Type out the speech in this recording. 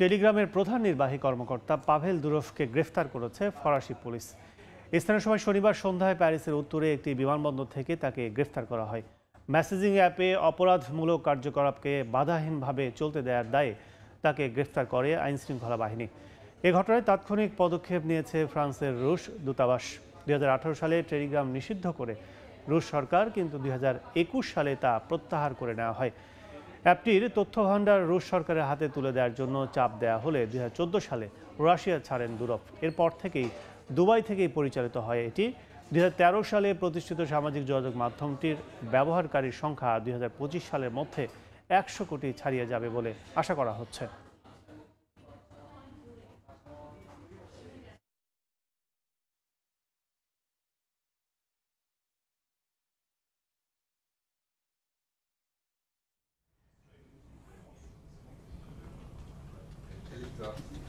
টেলিগ্রামের প্রধান নির্বাহী কর্মকর্তা পাভেল দুরফকে গ্রেফতার করেছে ফরাসি পুলিশ স্থানীয় সময় শনিবার সন্ধ্যায় প্যারিসের উত্তরে একটি বিমানবন্দর থেকে তাকে গ্রেফতার করা হয় মেসেজিং অ্যাপে অপরাধমূলক কার্যকলাপকে বাধাহীনভাবে চলতে দেওয়ার দায়ে তাকে গ্রেফতার করে আইনশৃঙ্খলা বাহিনী এ ঘটনায় তাৎক্ষণিক পদক্ষেপ নিয়েছে ফ্রান্সের রুশ দূতাবাস দুই সালে টেলিগ্রাম নিষিদ্ধ করে রুশ সরকার কিন্তু দুই সালে তা প্রত্যাহার করে নেওয়া হয় অ্যাপটির তথ্য ভাণ্ডার রুশ সরকারের হাতে তুলে দেওয়ার জন্য চাপ দেয়া হলে দুই সালে রাশিয়া ছাড়েন দুরপ এরপর থেকেই দুবাই থেকেই পরিচালিত হয় এটি দুই সালে প্রতিষ্ঠিত সামাজিক যোগাযোগ মাধ্যমটির ব্যবহারকারীর সংখ্যা দুই সালের মধ্যে একশো কোটি ছাড়িয়ে যাবে বলে আশা করা হচ্ছে stuff.